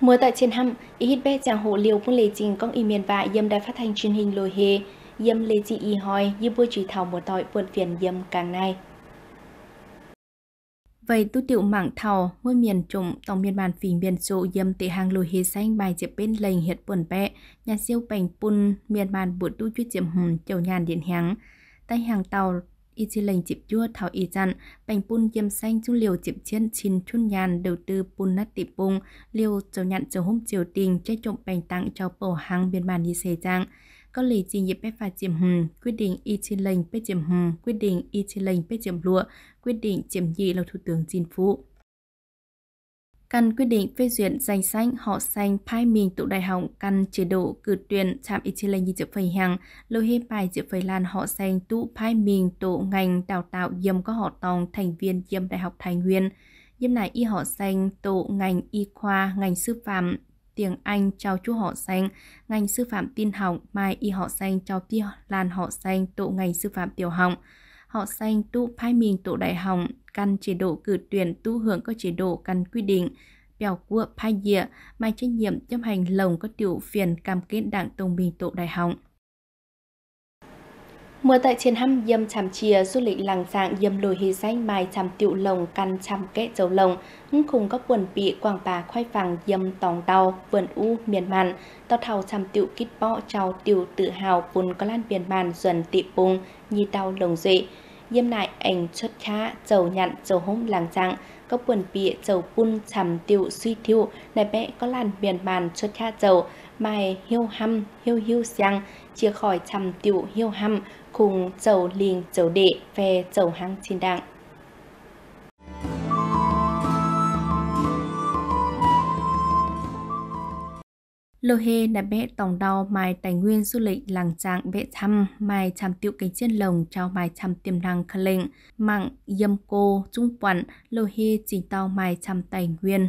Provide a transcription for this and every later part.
Mưa tại trên hăm, ý hít chàng hộ liều quân lệ trình con y miền vạ dâm đài phát thanh truyền hình lồi hề, dâm lệ trị y hỏi như vui trùy thảo một tội vượt phiền dâm càng nay. Vậy tu tiểu mảng thảo, mưa miền trộm tổng miền bàn phình miền trụ dâm tệ hàng lồi hề xanh bài dịp bên lệnh hiện buồn bẹ, nhà siêu bành pun, miền bàn bụi tu chuyết diệm hùn, chầu nhàn điện hàng. Tay hàng tàu y chi lệnh chịp chua thảo y chặn bành bùn diêm xanh chung liều chịp chiến chín chun nhàn đầu tư bùn nát tịp bùng liều châu nhặn hôm chiều tình chơi trộm bành tặng cho bầu hàng biên bản y xề trang có lý chỉ nhịp bếp quyết định y chi lệnh bếp quyết định y chi lệnh bếp lụa, quyết định chiếm dị là thủ tướng chính phủ cần quyết định phê duyệt danh sách họ xanh phái mình tụ đại học căn chế độ cử tuyển chạm ít lên như phẩy hàng lô hết bài dự phẩy lan họ xanh tụ phái mình tụ ngành đào tạo dâm có họ tòng thành viên dâm đại học thái nguyên dâm này y họ xanh tụ ngành y khoa ngành sư phạm tiếng Anh trao chú họ xanh, ngành sư phạm tin học, mai y họ xanh trao ti lan họ xanh tụ ngành sư phạm tiểu học họ sanh tu phai mình tổ đại hồng căn chế độ cử tuyển tu hưởng có chế độ căn quy định bèo của phai dịa mang trách nhiệm chấp hành lồng có tiểu phiền cam kết đảng tổng bình tổ đại hồng Mưa tại trên hâm dâm chàm chìa du lịch làng dạng dâm lùi hy danh mai chàm tiệu lồng căn chàm kẽ dầu lồng cùng các quần bị quảng bà khoai vàng dâm tòng đau vườn u miền màn tàu thầu chàm tiệu kít bọ trào tiệu tự hào vùn có lan miền màn dần tị bùng nhi đau lồng dị dâm lại ảnh chất khá dầu nhặn dầu hôm làng dạng có buồn bị dầu bun chằm tiệu suy thiệu này mẹ có làn biển bàn cho cha dầu mài hiu hăm hiu hiu sang chia khỏi chằm tiệu hiu hăm cùng dầu liền dầu đệ về dầu hang trên đặng lô hê là bé tổng đo, mai tài nguyên du lịch làng trạng bé thăm mai chăm tiêu cánh trên lồng trao mai chăm tiềm năng khả lệnh mạng yâm cô trung quận lô hê chỉ tao mai chăm tài nguyên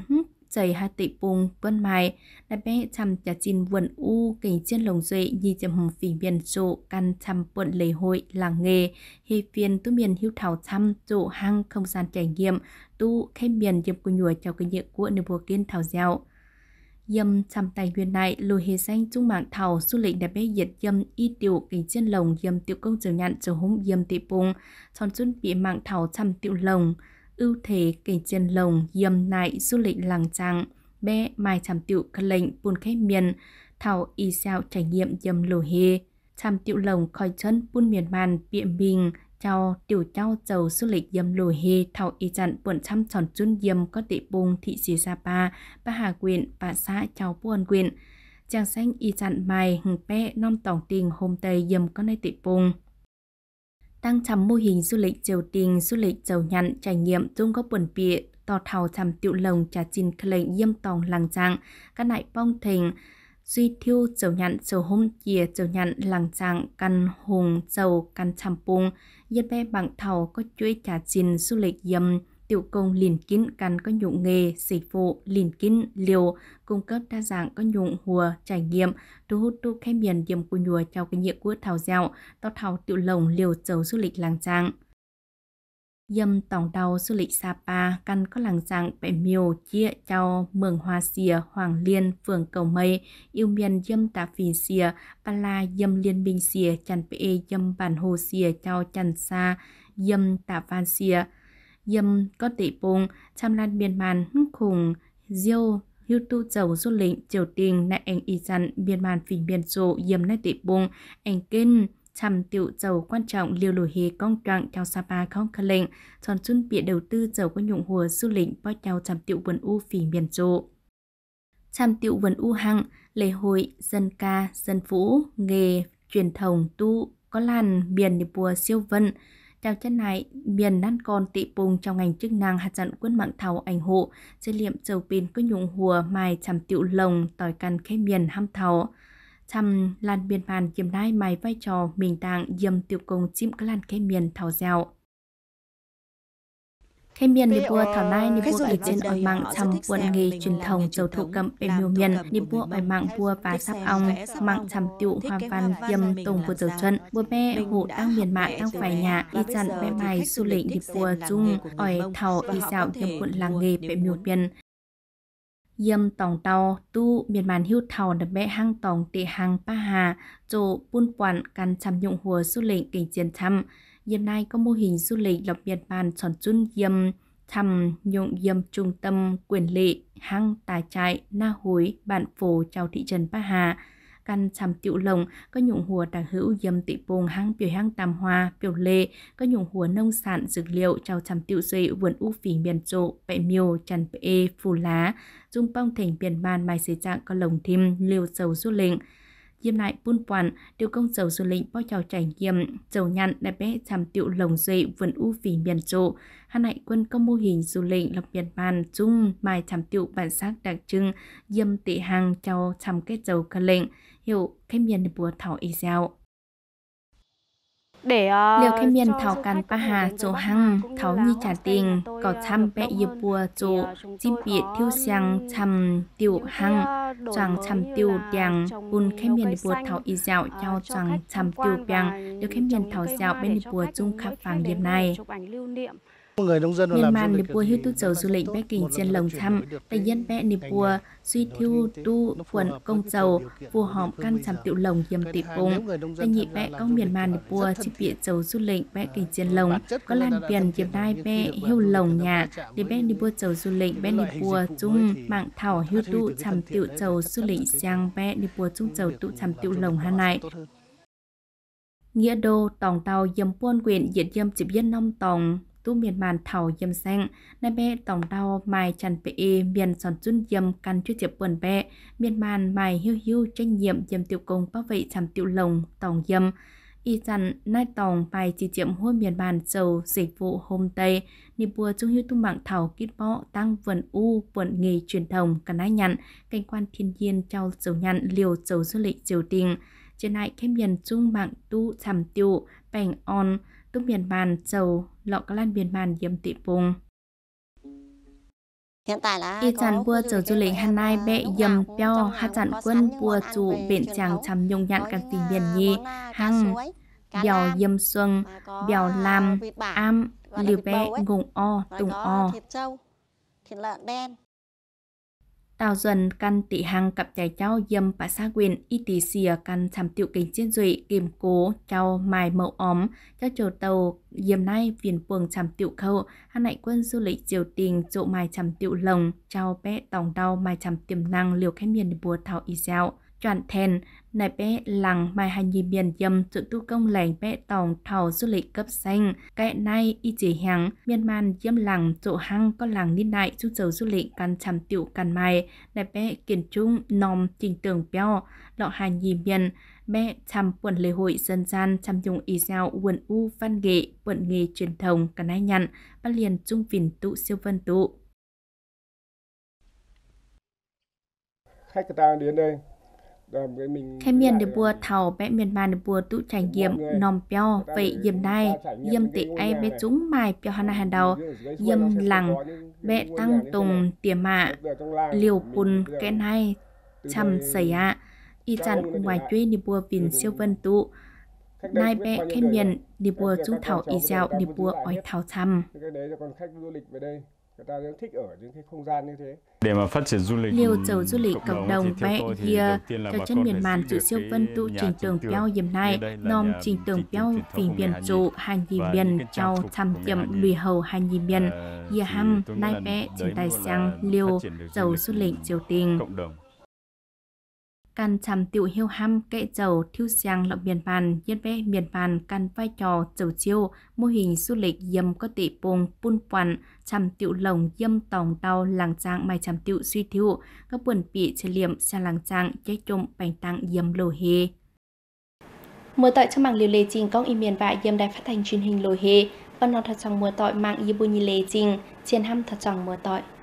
chảy hai tỷ bùng quân mai đã bé chăm trả chín vườn u kình trên lồng duệ nhi trầm hồng phỉ biển trụ căn chăm quận lễ hội làng nghề hê phiên tu miền hưu thảo chăm trụ hăng không gian trải nghiệm tu khay miền dịp cô nhùa chào cái nhựa của nơi bùa kiên thảo dẻo Yâm chăm tài nguyên này lùi hề xanh trung mạng thảo du lịch đẹp bế nhiệt yâm y tiểu kỳ chân lồng yâm tiểu công trường nhạn trường hung yâm tị bùng tròn chuẩn bị mạng thảo chăm tiểu lồng ưu thế kỳ chân lồng yâm này du lịch làng trang bé mai chăm tiểu cân lệnh buôn khách miền thảo y sao trải nghiệm yâm lùi hề chăm tiểu lồng khỏi chân buôn miền màn bịa bình Chào tiểu chào chầu du lịch yếm lùi hê thảo y chặn buồn trăm tròn chun yếm có tệ bùng thị xì xa ba, ba hà quyện, ba xã chào buồn quyện. Chàng xanh y chặn mài hừng pe non tổng tình hôm tây yếm có nơi tệ bùng tăng chấm mô hình du lịch triều tình, du lịch giàu nhận trải nghiệm trung có buồn bịa, tò thảo chằm tiểu lồng trà chín lệnh yêm tòng làng trạng, các nại bong thình, duy thiêu chầu nhận chầu hôm kia chầu nhận làng trạng căn hùng chầu căn chăm bùng dân bé bằng thầu có chuỗi trả trình du lịch dầm tiểu công liền kín căn có dụng nghề dịch vụ liền kín liều cung cấp đa dạng có dụng hùa trải nghiệm thu hút tu khem biển điểm của nhùa trao cái nhiệm của thảo dạo to thảo tiểu lồng liều chầu du lịch làng trạng Dâm tổng đầu du lịch Sapa căn có làng dạng bẻ miều chia chào mường hoa xìa hoàng liên phường cầu mây yêu miền dâm tà phì xìa ba la dâm liên minh xìa chăn bê dâm bản hồ xìa chào chăn xa dâm tà phan xìa dâm có tỷ bùng chăm lan biên màn khùng diêu hưu tu dầu du lịch triều tiên nại ảnh y dặn biên màn phình biên rộ dâm nại tỷ bùng ảnh kinh chăm tiểu dầu quan trọng liều lùi hì công trọng chào Sapa không khả lệnh, tròn chuẩn bị đầu tư dầu có nhụng hùa du lịch bao chào chăm tiểu vườn u phỉ miền trụ. Chăm tiểu vườn u hăng, lễ hội, dân ca, dân vũ, nghề, truyền thống, tu, có làn miền đi bùa siêu vân, Chào chân này, miền năn con tị bùng trong ngành chức năng hạt dặn quân mạng thầu ảnh hộ, chế liệm dầu pin có nhụng hùa mài chằm tiệu lồng, tỏi căn khế miền ham thầu chăm lan biên phàn chiếm đai mày vai trò mình tạng dầm tiêu công chim cái lan khe miền thảo dẻo. khe miền đi bùa thảo nai đi bùa ở trên oi mạng chăm buồn nghề truyền thống dầu thổ cầm ở miêu miền đi bùa oi mạng bùa và sắp ong mạng chăm tiệu hoa văn dầm tùng của dầu chân bùa mẹ hộ đang miền mạng đang phải nhà y chặn mẹ mày du lịch đi bùa chung oi thảo y dạo dầm quận làng nghề ở miêu miền yếm tòng tàu tu miền màn hưu thầu đập bẽ hang tòng tệ hàng pa hà chỗ buôn quản căn chăm dụng hùa du lịch kinh chiến thăm hiện nay có mô hình du lịch lập miền màn tròn chun yếm thăm nhộn yếm trung tâm quyền lệ hang tài trại na hối bản phố chào thị trấn pa hà căn chằm tiểu lồng có nhụng hùa đảng hữu dâm tị bồn hang biểu hang tam hoa biểu lệ có nhụng hùa nông sản dược liệu trào chằm tiểu duy vườn u phỉ miền trộ bẹ miêu trần bệ phù lá dung bong thành biển man mai xế trạng có lồng thim liều sầu du lịch diêm lại buôn quản điều công dầu du lịch bao trào trải nghiệm dầu nhặn đẹp bé chằm tiệu lồng dậy vườn u phỉ miền trụ hàn lại quân công mô hình du lịch lộc miền bàn chung mai chằm tiệu bản sắc đặc trưng diêm tị hàng trào chằm kết dầu cơ lệnh hiểu kem miền e ờ, ờ, bùa thảo y dạo để uh, liệu kem miền thảo càn pa hà chỗ hăng thảo nhi trả tình có chăm bẹ y bùa chỗ chim bị thiêu xăng chăm tiểu hăng choàng chăm tiêu đàng bùn kem miền bùa thảo y dạo cho choàng chăm tiêu bàng được kem miền thảo dạo bên bùa chung khắp vàng điểm này Myanmar Nipua Hitu Châu Du Lịch Bắc Kinh Trên Lồng Thăm Tây Dân Bé Nipua suy Thiêu Tu Quần Công Châu Phù Hòm Căn Chằm Tiểu Lồng Hiểm Tị Cung Tây Nhị Bé Công miền Myanmar Nipua Chi Bị Châu Du Lịch Bắc Kinh Trên Lồng Có Lan tiền Hiểm Đai Bé Hiêu Lồng Nhà Để Bé Nipua Châu Du Lịch Bé Nipua Trung Mạng Thảo Hiu Tu Chằm Tiểu Châu Du Lịch Sang Bé Nipua Trung Châu Tu Chằm Tiểu Lồng Hà nội, nghĩa đô tòng tàu dầm buôn quyền diệt dâm chụp dân nông tòng tu miền màn thảo yếm xanh nay bê tổng đau mai chăn bị miền sòn chun yếm căn chưa chịp buồn bệ miền màn mai hiu hiu trách nhiệm yếm tiểu công bảo vệ chăm tiểu lồng tổng yếm y chăn nai tòng bài chỉ chiếm hua miền màn dầu dịch vụ hôm tây ni bùa chung hiu tu mạng thảo kít bọ tăng vườn u vườn nghề truyền thống cả nai nhặn cảnh quan thiên nhiên trao dầu nhặn liều dầu du lịch triều tình trên lại thêm miền trung mạng tu chằm tiểu bành on tum biển bàn dầu lọ các lan biển bàn yếm tị bùng Hiện tại là y chàn bua trở du lịch Hà Nai bệ dầm beo hà chàn quân bua chủ biển chàng chầm nhung nhạn cả tỉnh biển nhi hăng bèo dầm xuân bèo làm am liều bẹ ngùng o tùng o thịt lợn đen tao dần căn tị hăng cặp trái cháu dâm bà xa quyền y tì xìa căn thảm tiệu kính chiến dụy kìm cố cháu mài mậu óm cháu trồ tàu dâm nay viền phường thảm tiệu khâu hắn nại quân du lịch triều tình chỗ mài thảm tiệu lồng cháu bé tòng đau mài thảm tiềm năng liều khét miền bùa thảo y dạo chọn thèn nài bé lằng mai hành nhi biển dâm tự tu công lành bé tòng thầu du lịch cấp xanh cái nay y chỉ hàng miền man dâm lằng chỗ hăng có làng đi lại du dầu du lịch căn chăm tiểu căn mai nài bé kiến trung nom trình tường beo lọ hành nhi miền bé chăm quần lễ hội dân gian chăm dùng y giao quần u văn nghệ quần nghề truyền thống cả nay nhận bắt liền trung vịn tụ siêu vân tụ khách ta đến đây Khe miền để bùa thảo bé miền mà để bùa tụ trải nghiệm nòm bèo vậy yếm này yếm tệ ai bé chúng mài bèo hana hàn đầu yếm lằng bé tăng tùng tỉa mạ liều bùn kẽ này chầm xảy ạ y chặn cùng ngoài chơi để bùa vìn siêu vân tụ nay bé khe miền để bùa chúng thảo y dạo để bùa ói thảo chầm người ta rất thích ở những cái không gian như thế. Để mà phát triển du lịch Liều chầu du lịch cộng đồng Bae Hia cho chân miền màn chữ siêu vân tu trình tường béo dìm này nom trình tường béo vì biển trụ hành dì biển châu thăm chậm lùi hầu hành dì biển dìa ờ, ham nai bé trình tài sang liều chầu du lịch triều tình. Căn chằm tiểu hiêu ham kệ chầu thiêu sang lộng miền bàn, yên bé miền bàn căn vai trò chầu chiêu, mô hình du lịch dâm có tỷ bùng, bun quặn, chằm tiểu lồng dâm tòng đau làng trang mai chằm tiểu suy thiếu, các buồn bị chế liệm xa làng trang cháy trộm bánh tăng dâm lồ hề. Mưa tội trong mạng liều lệ trình công y miền vại dâm đài phát thanh truyền hình lồ hề, và nó thật trong mưa tội mạng y bù nhi lệ trình, chiến ham thật trong mưa tội.